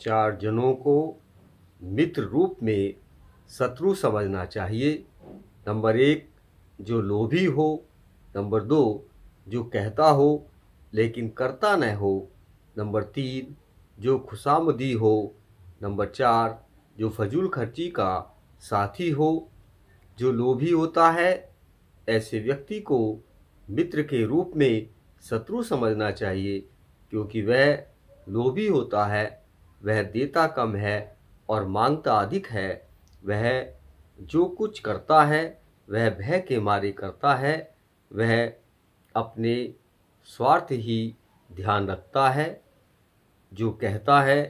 चार जनों को मित्र रूप में शत्रु समझना चाहिए नंबर एक जो लोभी हो नंबर दो जो कहता हो लेकिन करता न हो नंबर तीन जो खुशामदी हो नंबर चार जो फजूल खर्ची का साथी हो जो लोभी होता है ऐसे व्यक्ति को मित्र के रूप में शत्रु समझना चाहिए क्योंकि वह लोभी होता है वह देता कम है और मांगता अधिक है वह जो कुछ करता है वह भय के मारे करता है वह अपने स्वार्थ ही ध्यान रखता है जो कहता है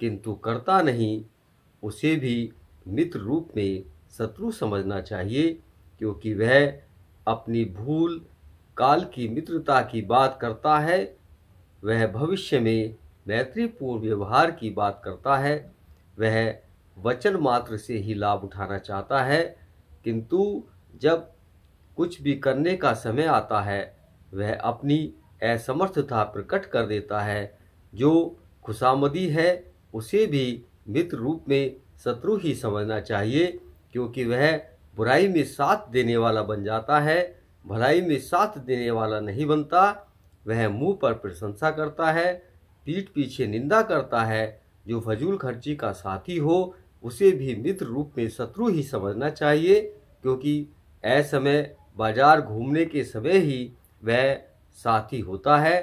किंतु करता नहीं उसे भी मित्र रूप में शत्रु समझना चाहिए क्योंकि वह अपनी भूल काल की मित्रता की बात करता है वह भविष्य में मैत्रीपूर्ण व्यवहार की बात करता है वह वचन मात्र से ही लाभ उठाना चाहता है किंतु जब कुछ भी करने का समय आता है वह अपनी असमर्थता प्रकट कर देता है जो खुशामदी है उसे भी मित्र रूप में शत्रु ही समझना चाहिए क्योंकि वह बुराई में साथ देने वाला बन जाता है भलाई में साथ देने वाला नहीं बनता वह मुंह पर प्रशंसा करता है पीठ पीछे निंदा करता है जो फजूल खर्ची का साथी हो उसे भी मित्र रूप में शत्रु ही समझना चाहिए क्योंकि ऐसमय बाजार घूमने के समय ही वह साथी होता है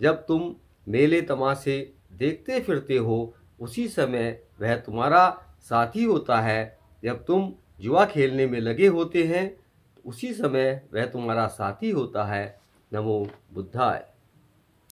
जब तुम मेले तमाशे देखते फिरते हो उसी समय वह तुम्हारा साथी होता है जब तुम जुआ खेलने में लगे होते हैं उसी समय वह तुम्हारा साथी होता है नमो बुद्धाय